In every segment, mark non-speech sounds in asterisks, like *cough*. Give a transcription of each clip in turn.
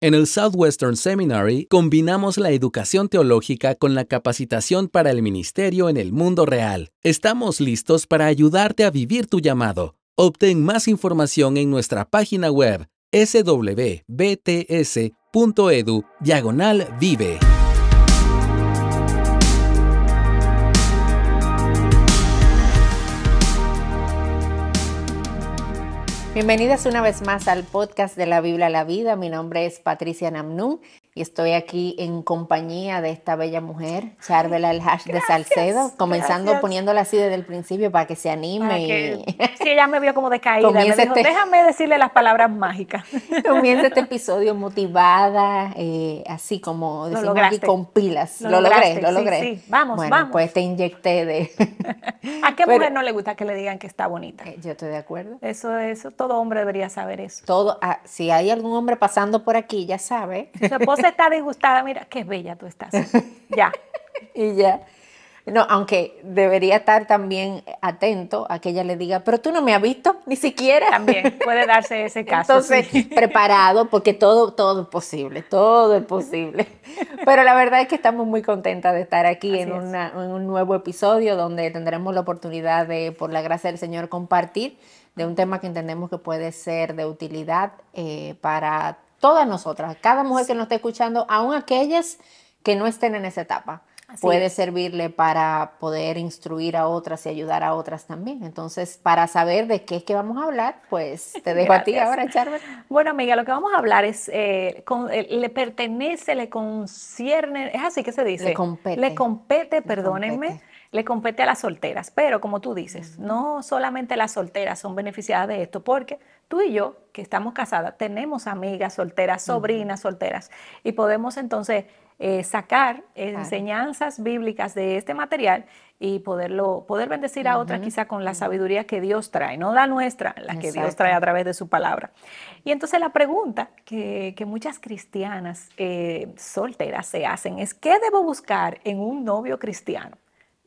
En el Southwestern Seminary combinamos la educación teológica con la capacitación para el ministerio en el mundo real. Estamos listos para ayudarte a vivir tu llamado. Obtén más información en nuestra página web swbts.edu diagonal vive. Bienvenidas una vez más al podcast de la Biblia a la Vida. Mi nombre es Patricia Namnú y estoy aquí en compañía de esta bella mujer, Charvela El de Salcedo, comenzando poniéndola así desde el principio para que se anime. Que, *laughs* sí, ella me vio como decaída, me dijo, este déjame decirle las palabras mágicas. *laughs* Comienza este episodio motivada, eh, así como decimos que con pilas. Lo, logré, lo logré. Vamos, bueno, vamos. pues te inyecté de... *laughs* ¿A qué mujer no le gusta que le digan que está bonita? Eh, yo estoy de acuerdo. Eso, eso, todo hombre debería saber eso. Todo, ah, si hay algún hombre pasando por aquí, ya sabe. Su esposa está disgustada, mira, qué bella tú estás. *laughs* Ya. y ya. No, aunque debería estar también atento a que ella le diga, pero tú no me has visto, ni siquiera. También puede darse ese caso. Entonces, *laughs* preparado, porque todo, todo es posible, todo es posible. Pero la verdad es que estamos muy contentas de estar aquí en, un nuevo episodio donde tendremos la oportunidad de, por la gracia del Señor, compartir de un tema que entendemos que puede ser de utilidad eh, para todas nosotras, cada mujer que nos esté escuchando, aún aquellas que no estén en esa etapa. puede servirle para poder instruir a otras y ayudar a otras también. Entonces, para saber de qué es que vamos a hablar, pues *laughs* te dejo a ti ahora, Charbel. Bueno, amiga, lo que vamos a hablar es, eh, eh, le pertenece, le concierne, es así que se dice. Le compete. Le compete, perdónenme. le compete a las solteras, pero como tú dices, no solamente las solteras son beneficiadas de esto, porque tú y yo, que estamos casadas, tenemos amigas solteras, sobrinas solteras, y podemos entonces eh, sacar enseñanzas bíblicas de este material y poderlo, poder bendecir a otras quizá con la sabiduría que Dios trae, no la nuestra, la que Dios trae a través de su palabra. Y entonces la pregunta que, muchas cristianas eh, solteras se hacen es, ¿qué debo buscar en un novio cristiano?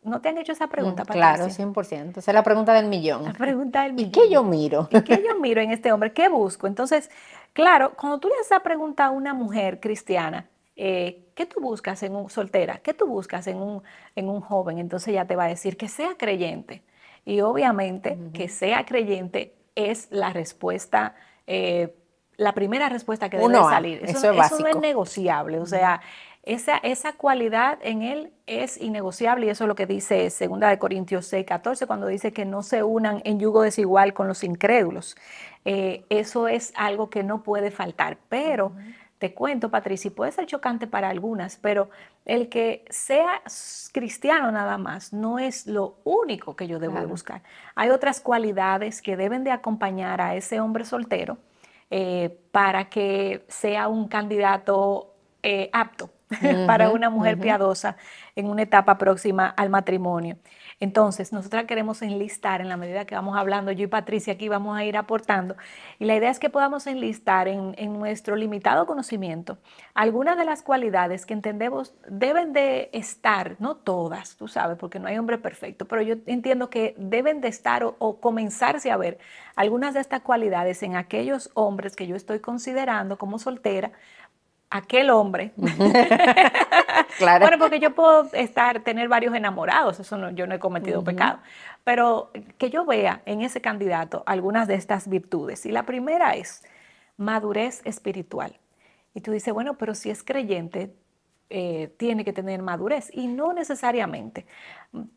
¿No te han hecho esa pregunta, mm, Patricia? Claro, 100%. Esa es la pregunta del millón. La pregunta del millón. ¿Y qué yo miro? ¿Y qué yo miro en este hombre? ¿Qué busco? Entonces, claro, cuando tú le haces la pregunta a una mujer cristiana, eh, ¿qué tú buscas en un soltera? ¿Qué tú buscas en un, en un joven? Entonces ella te va a decir que sea creyente. Y obviamente que sea creyente es la respuesta eh, la primera respuesta que debe salir. Eso, es, eso no es negociable. O sea, esa, cualidad en él es innegociable y eso es lo que dice segunda de Corintios 6, 14 cuando dice que no se unan en yugo desigual con los incrédulos. Eh, eso es algo que no puede faltar, pero... te cuento, Patricia, puede ser chocante para algunas, pero el que sea cristiano nada más no es lo único que yo debo buscar. Hay otras cualidades que deben de acompañar a ese hombre soltero eh, para que sea un candidato eh, apto para una mujer piadosa en una etapa próxima al matrimonio. Entonces, nosotras queremos enlistar en la medida que vamos hablando, yo y Patricia aquí vamos a ir aportando, y la idea es que podamos enlistar en, nuestro limitado conocimiento algunas de las cualidades que entendemos deben de estar, no todas, tú sabes, porque no hay hombre perfecto, pero yo entiendo que deben de estar o comenzarse a ver algunas de estas cualidades en aquellos hombres que yo estoy considerando como soltera, aquel hombre. *laughs* *laughs* claro. Bueno, porque yo puedo estar, tener varios enamorados, eso no, yo no he cometido pecado, pero que yo vea en ese candidato algunas de estas virtudes. Y la primera es madurez espiritual. Y tú dices, bueno, pero si es creyente, eh, tiene que tener madurez. Y no necesariamente.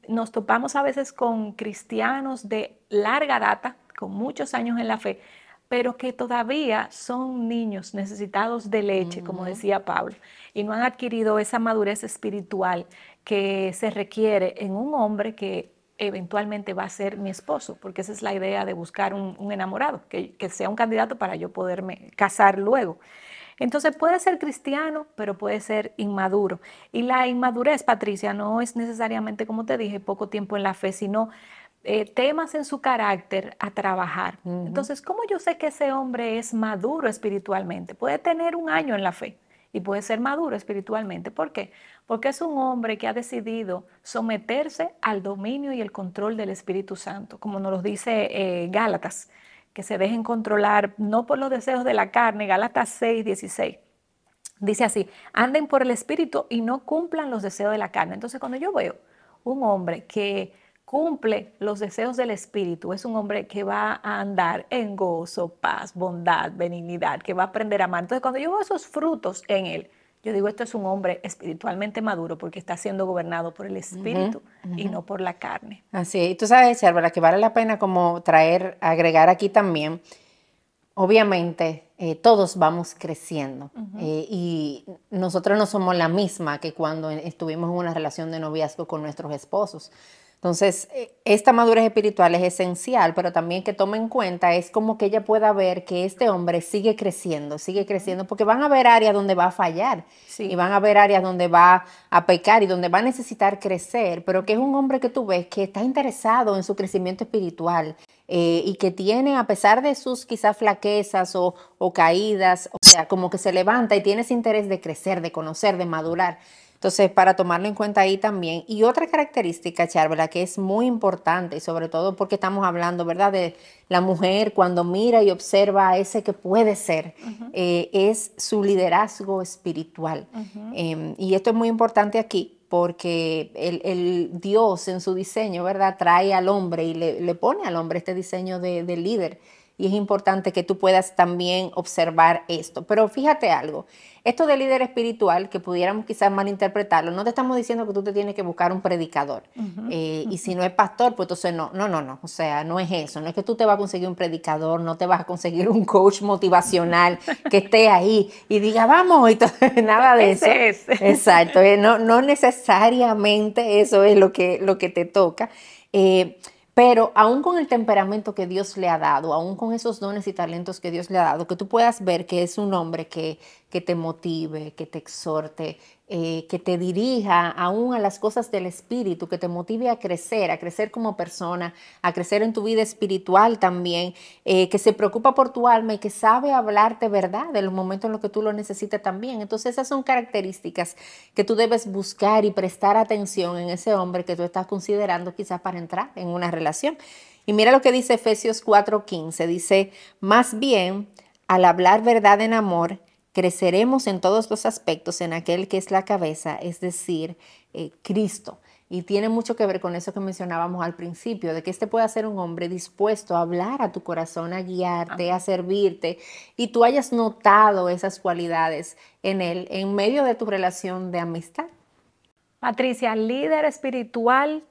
Nos topamos a veces con cristianos de larga data, con muchos años en la fe, pero que todavía son niños necesitados de leche, como decía Pablo, y no han adquirido esa madurez espiritual que se requiere en un hombre que eventualmente va a ser mi esposo, porque esa es la idea de buscar un, enamorado, que, que, sea un candidato para yo poderme casar luego. Entonces puede ser cristiano, pero puede ser inmaduro. Y la inmadurez, Patricia, no es necesariamente, como te dije, poco tiempo en la fe, sino eh, temas en su carácter a trabajar. Entonces, ¿cómo yo sé que ese hombre es maduro espiritualmente? Puede tener un año en la fe y puede ser maduro espiritualmente. ¿Por qué? Porque es un hombre que ha decidido someterse al dominio y el control del Espíritu Santo, como nos lo dice eh, Gálatas, que se dejen controlar no por los deseos de la carne, Gálatas 6, 16. Dice así, anden por el Espíritu y no cumplan los deseos de la carne. Entonces, cuando yo veo un hombre que cumple los deseos del Espíritu, es un hombre que va a andar en gozo, paz, bondad, benignidad, que va a aprender a amar. Entonces, cuando yo veo esos frutos en él, yo digo, esto es un hombre espiritualmente maduro porque está siendo gobernado por el espíritu y no por la carne. Así Y tú sabes, Charbela, que vale la pena como traer, agregar aquí también. Obviamente, eh, todos vamos creciendo eh, y nosotros no somos la misma que cuando estuvimos en una relación de noviazgo con nuestros esposos. Entonces, eh, esta madurez espiritual es esencial, pero también que tome en cuenta es como que ella pueda ver que este hombre sigue creciendo, sigue creciendo, porque van a haber áreas donde va a fallar y van a haber áreas donde va a pecar y donde va a necesitar crecer, pero que es un hombre que tú ves que está interesado en su crecimiento espiritual eh, y que tiene, a pesar de sus quizás flaquezas o, o caídas, o sea, como que se levanta y tiene ese interés de crecer, de conocer, de madurar. Entonces, para tomarlo en cuenta ahí también. Y otra característica, Charvela, que es muy importante, y sobre todo porque estamos hablando, ¿verdad?, de la mujer cuando mira y observa a ese que puede ser, eh, es su liderazgo espiritual. Em, y esto es muy importante aquí, porque el, Dios en su diseño, ¿verdad?, trae al hombre y le, pone al hombre este diseño de, de líder y es importante que tú puedas también observar esto. Pero fíjate algo, esto de líder espiritual, que pudiéramos quizás malinterpretarlo, no te estamos diciendo que tú te tienes que buscar un predicador. Eh, y si no es pastor, pues entonces no, no, no, no. O sea, no es eso. No es que tú te vas a conseguir un predicador, no te vas a conseguir un coach motivacional *laughs* que esté ahí y diga, vamos, y todo, *laughs* nada de eso. *laughs* Exacto. Eh, no, necesariamente eso es lo que, lo que te toca. Eh, pero aún con el temperamento que Dios le ha dado, aún con esos dones y talentos que Dios le ha dado, que tú puedas ver que es un hombre que, que te motive, que te exhorte, eh, que te dirija aún a las cosas del espíritu, que te motive a crecer, a crecer como persona, a crecer en tu vida espiritual también, eh, que se preocupa por tu alma y que sabe hablarte verdad en los momentos en los que tú lo necesitas también. Entonces esas son características que tú debes buscar y prestar atención en ese hombre que tú estás considerando quizás para entrar en una relación. Y mira lo que dice Efesios 4:15, dice, más bien, al hablar verdad en amor, creceremos en todos los aspectos en aquel que es la cabeza, es decir, eh, Cristo. Y tiene mucho que ver con eso que mencionábamos al principio, de que este pueda ser un hombre dispuesto a hablar a tu corazón, a guiarte, ah. a servirte, y tú hayas notado esas cualidades en él en medio de tu relación de amistad. Patricia, líder espiritual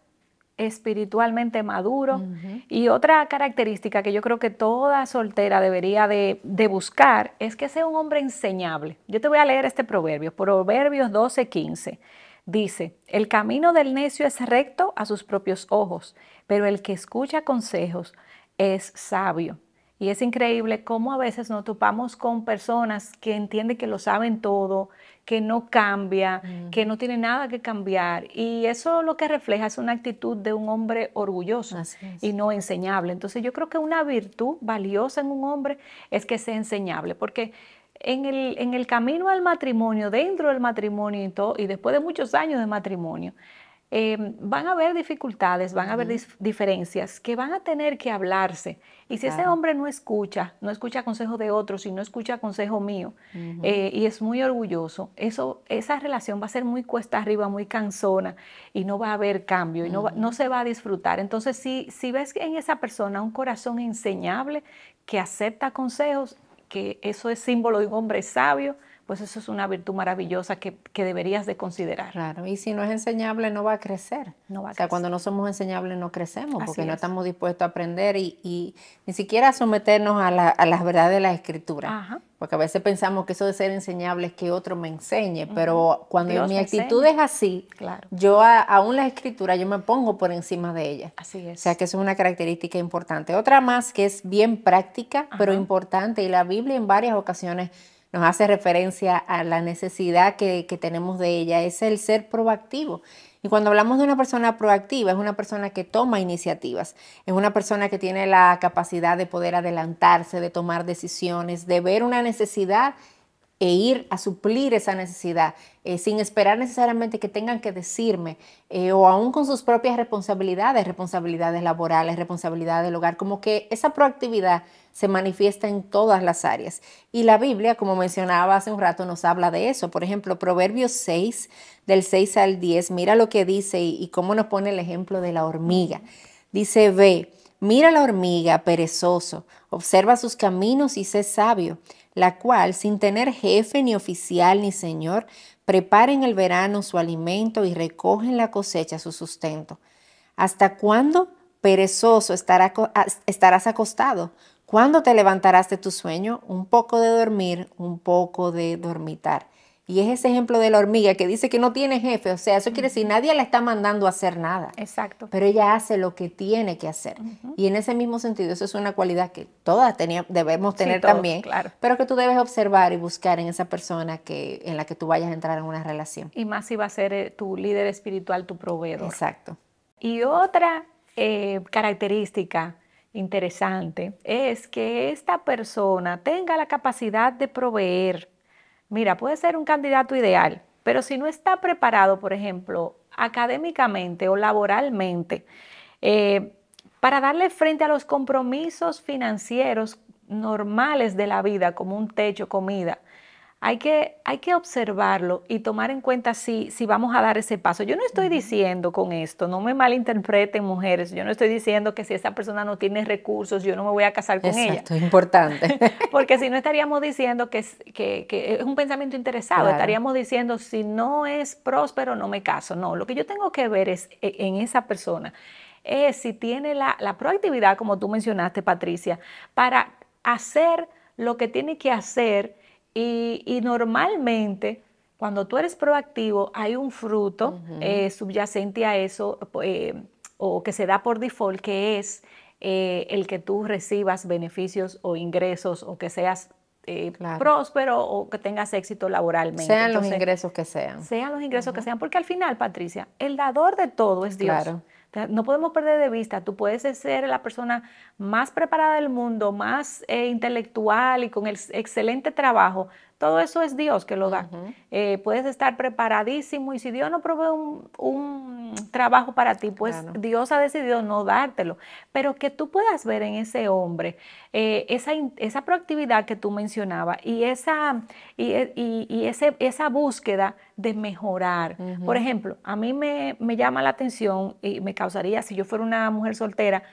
espiritualmente maduro. Y otra característica que yo creo que toda soltera debería de, de, buscar es que sea un hombre enseñable. Yo te voy a leer este proverbio, Proverbios 12, 15. Dice, el camino del necio es recto a sus propios ojos, pero el que escucha consejos es sabio. Y es increíble cómo a veces nos topamos con personas que entienden que lo saben todo, que no cambia, mm. que no tiene nada que cambiar. Y eso lo que refleja es una actitud de un hombre orgulloso y no enseñable. Entonces yo creo que una virtud valiosa en un hombre es que sea enseñable, porque en el, en el camino al matrimonio, dentro del matrimonio y, todo, y después de muchos años de matrimonio, eh, van a haber dificultades, van a haber diferencias que van a tener que hablarse. Y si ese hombre no escucha, no escucha consejo de otros y no escucha consejo mío eh, y es muy orgulloso, eso, esa relación va a ser muy cuesta arriba, muy cansona y no va a haber cambio y no, se va a disfrutar. Entonces, si ves en esa persona un corazón enseñable que acepta consejos, que eso es símbolo de un hombre sabio, pues eso es una virtud maravillosa que, deberías de considerar. Claro, y si no es enseñable no va a crecer. No va a o sea, cuando no somos enseñables no crecemos porque no estamos dispuestos a aprender y, ni siquiera a someternos a, las verdades de la escritura. Ajá. Porque a veces pensamos que eso de ser enseñable es que otro me enseñe, pero cuando mi actitud es así, yo a, aún la escritura, yo me pongo por encima de ella. Así es. O sea que eso es una característica importante. Otra más que es bien práctica, pero importante, y la Biblia en varias ocasiones nos hace referencia a la necesidad que, que tenemos de ella, es el ser proactivo. Y cuando hablamos de una persona proactiva, es una persona que toma iniciativas, es una persona que tiene la capacidad de poder adelantarse, de tomar decisiones, de ver una necesidad e ir a suplir esa necesidad, eh, sin esperar necesariamente que tengan que decirme, eh, o aún con sus propias responsabilidades, responsabilidades laborales, responsabilidades del hogar, como que esa proactividad se manifiesta en todas las áreas. Y la Biblia, como mencionaba hace un rato, nos habla de eso. Por ejemplo, Proverbios 6, del 6 al 10, mira lo que dice y, cómo nos pone el ejemplo de la hormiga. Dice, ve, mira la hormiga, perezoso, observa sus caminos y sé sabio la cual, sin tener jefe ni oficial ni señor, prepara en el verano su alimento y recogen la cosecha su sustento. ¿Hasta cuándo, perezoso, estarás acostado? ¿Cuándo te levantarás de tu sueño? Un poco de dormir, un poco de dormitar. Y es ese ejemplo de la hormiga que dice que no tiene jefe, o sea, eso quiere decir nadie la está mandando a hacer nada. Exacto. Pero ella hace lo que tiene que hacer. Y en ese mismo sentido, eso es una cualidad que todas debemos tener también, claro. pero que tú debes observar y buscar en esa persona que en la que tú vayas a entrar en una relación. Y más si va a ser eh, tu líder espiritual, tu proveedor. Exacto. Y otra eh, característica interesante es que esta persona tenga la capacidad de proveer Mira, puede ser un candidato ideal, pero si no está preparado, por ejemplo, académicamente o laboralmente, eh, para darle frente a los compromisos financieros normales de la vida, como un techo, comida, hay que, hay que observarlo y tomar en cuenta si, si vamos a dar ese paso. Yo no estoy diciendo con esto, no me malinterpreten mujeres, yo no estoy diciendo que si esa persona no tiene recursos, yo no me voy a casar con ella. Esto es importante. *laughs* Porque si no estaríamos diciendo que, que es un pensamiento interesado, estaríamos diciendo si no es próspero, no me caso. No, lo que yo tengo que ver es e, en esa persona es si tiene la, la, proactividad, como tú mencionaste, Patricia, para hacer lo que tiene que hacer y, normalmente cuando tú eres proactivo hay un fruto eh, subyacente a eso eh, o que se da por default que es eh, el que tú recibas beneficios o ingresos o que seas próspero o que tengas éxito laboralmente. Sean los ingresos que sean. Sean los ingresos que sean, porque al final, Patricia, el dador de todo es Dios. Claro. No podemos perder de vista, tú puedes ser la persona más preparada del mundo, más eh, intelectual y con el excelente trabajo, todo eso es Dios que lo da. Eh, puedes estar preparadísimo y si Dios no provee un, trabajo para ti, pues Dios ha decidido no dártelo. Pero que tú puedas ver en ese hombre eh, esa, esa, proactividad que tú mencionabas y esa, y, e, ese, esa búsqueda de mejorar. Por ejemplo, a mí me, me llama la atención y me causaría, si yo fuera una mujer soltera,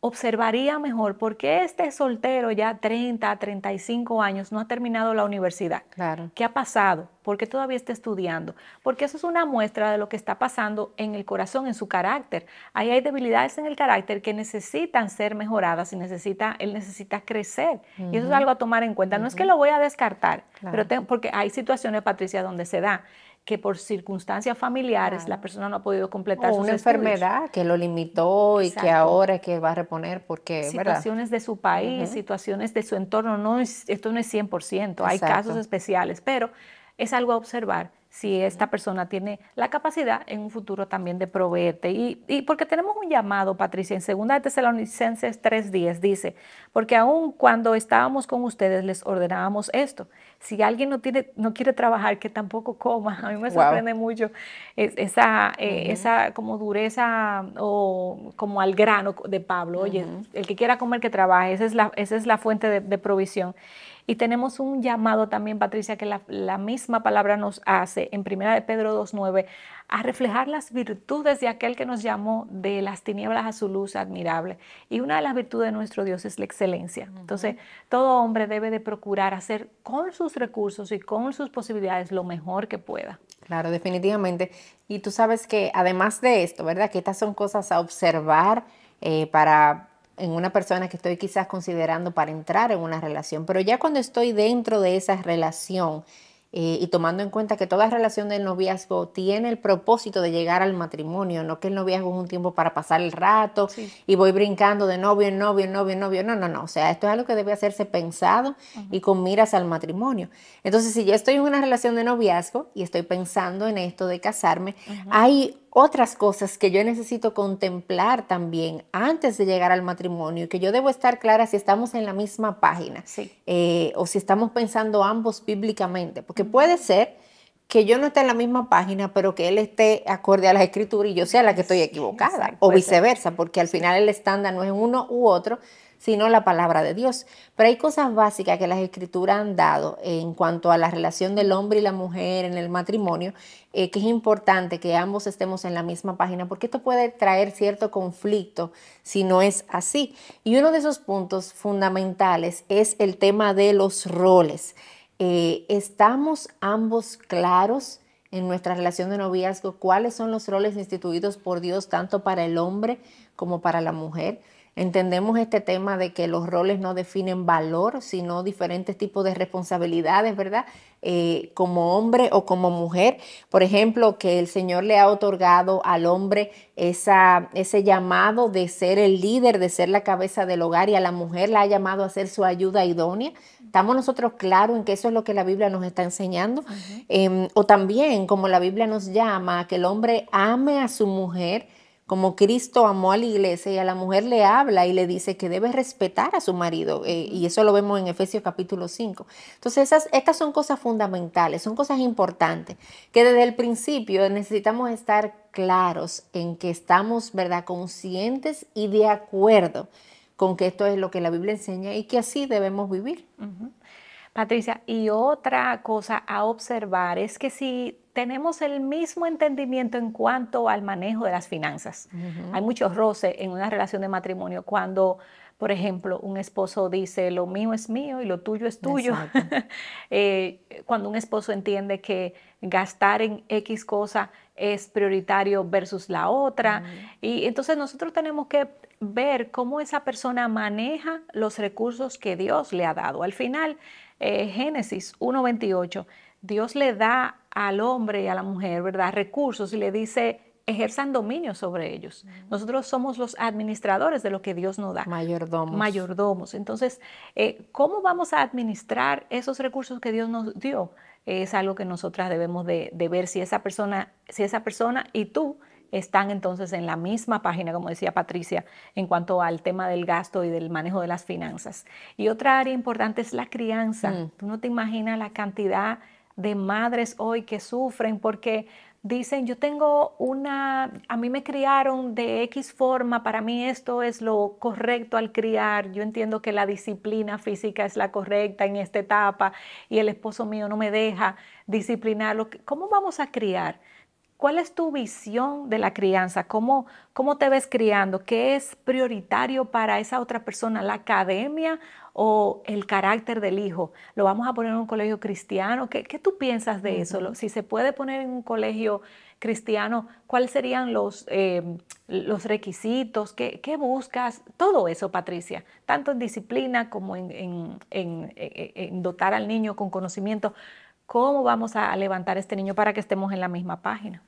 observaría mejor por qué este soltero ya 30, 35 años no ha terminado la universidad. Claro. ¿Qué ha pasado? ¿Por qué todavía está estudiando? Porque eso es una muestra de lo que está pasando en el corazón, en su carácter. Ahí hay debilidades en el carácter que necesitan ser mejoradas y necesita, él necesita crecer. Y eso es algo a tomar en cuenta. No es que lo voy a descartar, pero porque hay situaciones, Patricia, donde se da que por circunstancias familiares la persona no ha podido completar o una enfermedad que lo limitó y que ahora es que va a reponer porque situaciones de su país, situaciones de su entorno, no esto no es 100%, hay casos especiales, pero es algo a observar si esta persona tiene la capacidad en un futuro también de proveerte. Y, porque tenemos un llamado, Patricia, en segunda de Tesalonicenses 3.10 dice, porque aún cuando estábamos con ustedes les ordenábamos esto. Si alguien no, tiene, no quiere trabajar, que tampoco coma. A mí me sorprende mucho esa, eh, esa como dureza o como al grano de Pablo. Oye, el que quiera comer, que trabaje. Esa es la, esa es la fuente de provisión. Y tenemos un llamado también, Patricia, que la, misma palabra nos hace en 1 de Pedro 2.9, a reflejar las virtudes de aquel que nos llamó de las tinieblas a su luz admirable. Y una de las virtudes de nuestro Dios es la excelencia. Entonces, todo hombre debe de procurar hacer con sus recursos y con sus posibilidades lo mejor que pueda. Claro, definitivamente. Y tú sabes que además de esto, ¿verdad? Que estas son cosas a observar eh, para en una persona que estoy quizás considerando para entrar en una relación, pero ya cuando estoy dentro de esa relación eh, y tomando en cuenta que toda relación del noviazgo tiene el propósito de llegar al matrimonio, no que el noviazgo es un tiempo para pasar el rato y voy brincando de novio en novio en novio en novio, no, no, no, o sea, esto es algo que debe hacerse pensado y con miras al matrimonio. Entonces, si yo estoy en una relación de noviazgo y estoy pensando en esto de casarme, hay otras cosas que yo necesito contemplar también antes de llegar al matrimonio y que yo debo estar clara si estamos en la misma página eh, o si estamos pensando ambos bíblicamente, porque puede ser que yo no esté en la misma página, pero que él esté acorde a las escrituras y yo sea la que estoy equivocada, o viceversa, porque al final el estándar no es uno u otro, sino la palabra de Dios. Pero hay cosas básicas que las escrituras han dado en cuanto a la relación del hombre y la mujer en el matrimonio, eh, que es importante que ambos estemos en la misma página, porque esto puede traer cierto conflicto si no es así. Y uno de esos puntos fundamentales es el tema de los roles. Eh, ¿Estamos ambos claros? en nuestra relación de noviazgo, cuáles son los roles instituidos por Dios tanto para el hombre como para la mujer. Entendemos este tema de que los roles no definen valor, sino diferentes tipos de responsabilidades, ¿verdad? Eh, como hombre o como mujer. Por ejemplo, que el Señor le ha otorgado al hombre ese llamado de ser el líder, de ser la cabeza del hogar y a la mujer la ha llamado a ser su ayuda idónea. ¿Estamos nosotros claros en que eso es lo que la Biblia nos está enseñando? Em, o también, como la Biblia nos llama, que el hombre ame a su mujer como Cristo amó a la iglesia y a la mujer le habla y le dice que debe respetar a su marido. Eh, y eso lo vemos en Efesios capítulo 5. Entonces, esas, estas son cosas fundamentales, son cosas importantes, que desde el principio necesitamos estar claros en que estamos, ¿verdad?, conscientes y de acuerdo con que esto es lo que la Biblia enseña y que así debemos vivir. Patricia, y otra cosa a observar es que si tenemos el mismo entendimiento en cuanto al manejo de las finanzas. Hay muchos roces en una relación de matrimonio cuando, por ejemplo, un esposo dice, lo mío es mío y lo tuyo es tuyo. *laughs* Eh, cuando un esposo entiende que gastar en X cosa es prioritario versus la otra. Y entonces nosotros tenemos que ver cómo esa persona maneja los recursos que Dios le ha dado. Al final, eh, Génesis 1.28 Dios le da al hombre y a la mujer, ¿verdad?, recursos y le dice, ejerzan dominio sobre ellos. Nosotros somos los administradores de lo que Dios nos da. Mayordomos. Mayordomos. Entonces, eh, ¿cómo vamos a administrar esos recursos que Dios nos dio? es algo que nosotras debemos de, ver si esa persona, si esa persona y tú están entonces en la misma página, como decía Patricia, en cuanto al tema del gasto y del manejo de las finanzas. Y otra área importante es la crianza. Mm. Tú no te imaginas la cantidad de madres hoy que sufren porque dicen, yo tengo una, a mí me criaron de X forma, para mí esto es lo correcto al criar, yo entiendo que la disciplina física es la correcta en esta etapa y el esposo mío no me deja disciplinarlo. ¿Cómo vamos a criar? ¿Cuál es tu visión de la crianza? ¿Cómo, ¿Cómo te ves criando? ¿Qué es prioritario para esa otra persona? ¿La academia o el carácter del hijo, lo vamos a poner en un colegio cristiano. ¿Qué, tú piensas de eso? Si se puede poner en un colegio cristiano, ¿cuáles serían los, eh, los requisitos? ¿Qué, buscas? Todo eso, Patricia, tanto en disciplina como en, e, e, en, dotar al niño con conocimiento cómo vamos a levantar a este niño para que estemos en la misma página.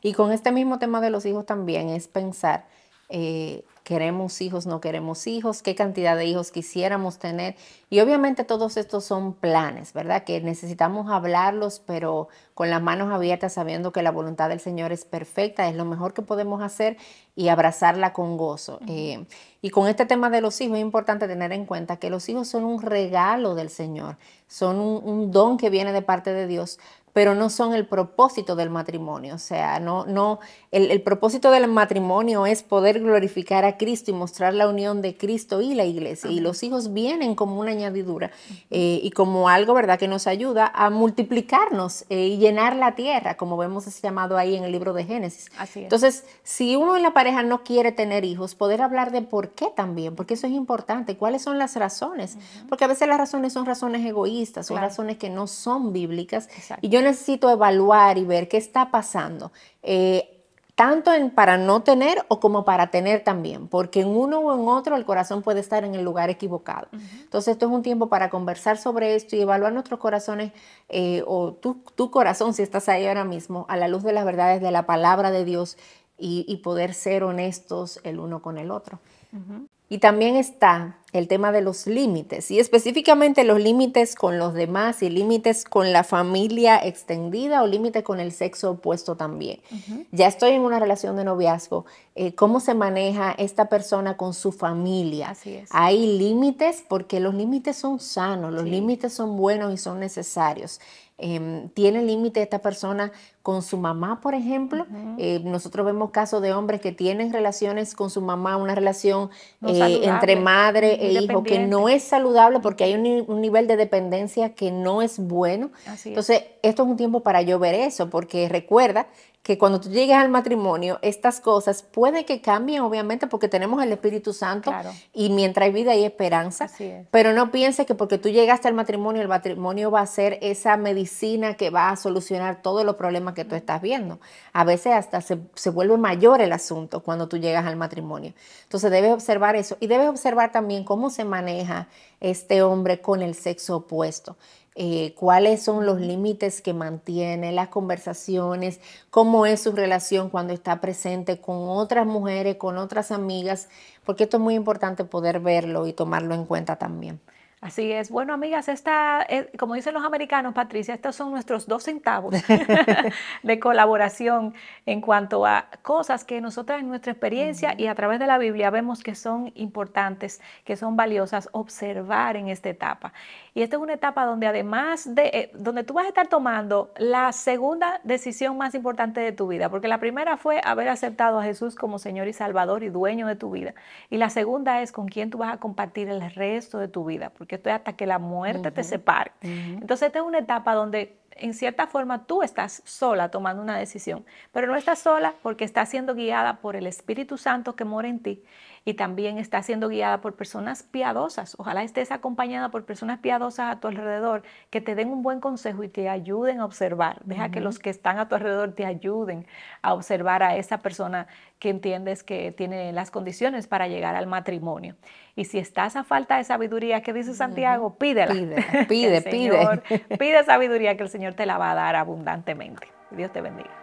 Y con este mismo tema de los hijos también es pensar eh, queremos hijos, no queremos hijos, qué cantidad de hijos quisiéramos tener. Y obviamente todos estos son planes, ¿verdad? Que necesitamos hablarlos, pero con las manos abiertas, sabiendo que la voluntad del Señor es perfecta, es lo mejor que podemos hacer y abrazarla con gozo. Eh, y con este tema de los hijos es importante tener en cuenta que los hijos son un regalo del Señor, son un, un don que viene de parte de Dios, pero no son el propósito del matrimonio. O sea, no, no, el, propósito del matrimonio es poder glorificar a Cristo y mostrar la unión de Cristo y la iglesia. Y los hijos vienen como una añadidura eh, y como algo, ¿verdad?, que nos ayuda a multiplicarnos eh, y llenar la tierra, como vemos ese llamado ahí en el libro de Génesis. Entonces, si uno en la pareja no quiere tener hijos, poder hablar de por qué también, porque eso es importante, cuáles son las razones, porque a veces las razones son razones egoístas, son razones que no son bíblicas necesito evaluar y ver qué está pasando. Eh, tanto en, para no tener o como para tener también, porque en uno o en otro el corazón puede estar en el lugar equivocado. Entonces esto es un tiempo para conversar sobre esto y evaluar nuestros corazones eh, o tu, corazón, si estás ahí ahora mismo, a la luz de las verdades de la palabra de Dios y, poder ser honestos el uno con el otro. Y también está el tema de los límites y específicamente los límites con los demás y límites con la familia extendida o límites con el sexo opuesto también. Ya estoy en una relación de noviazgo, eh, ¿cómo se maneja esta persona con su familia? Hay límites porque los límites son sanos, los límites son buenos y son necesarios. Em, ¿Tiene límite esta persona con su mamá, por ejemplo? Eh, nosotros vemos casos de hombres que tienen relaciones con su mamá, una relación eh, entre madre, e hijo, que no es saludable porque hay un, nivel de dependencia que no es bueno. Entonces, esto es un tiempo para llover ver eso, porque recuerda que cuando tú llegues al matrimonio, estas cosas pueden que cambien, obviamente, porque tenemos el Espíritu Santo y mientras hay vida hay esperanza. Pero no pienses que porque tú llegaste al matrimonio, el matrimonio va a ser esa medicina que va a solucionar todos los problemas que tú estás viendo. A veces hasta se, se vuelve mayor el asunto cuando tú llegas al matrimonio. Entonces debes observar eso y debes observar también cómo se maneja este hombre con el sexo opuesto. Eh, cuáles son los límites que mantiene, las conversaciones, cómo es su relación cuando está presente con otras mujeres, con otras amigas, porque esto es muy importante poder verlo y tomarlo en cuenta también. Así es. Bueno, amigas, esta, eh, como dicen los americanos, Patricia, estos son nuestros dos centavos *laughs* de colaboración en cuanto a cosas que nosotras en nuestra experiencia y a través de la Biblia vemos que son importantes, que son valiosas observar en esta etapa. Y esta es una etapa donde además de, eh, donde tú vas a estar tomando la segunda decisión más importante de tu vida, porque la primera fue haber aceptado a Jesús como Señor y Salvador y dueño de tu vida. Y la segunda es con quién tú vas a compartir el resto de tu vida que esto hasta que la muerte te separe. Entonces, esta es una etapa donde en cierta forma tú estás sola tomando una decisión, pero no estás sola porque estás siendo guiada por el Espíritu Santo que mora en ti y también estás siendo guiada por personas piadosas. Ojalá estés acompañada por personas piadosas a tu alrededor que te den un buen consejo y te ayuden a observar. Deja que los que están a tu alrededor te ayuden a observar a esa persona que entiendes que tiene las condiciones para llegar al matrimonio. Y si estás a falta de sabiduría, ¿qué dice Santiago? Pídela. *laughs* Pide, pide, pide. pide sabiduría que el Señor Señor te la va a dar abundantemente. Dios te bendiga.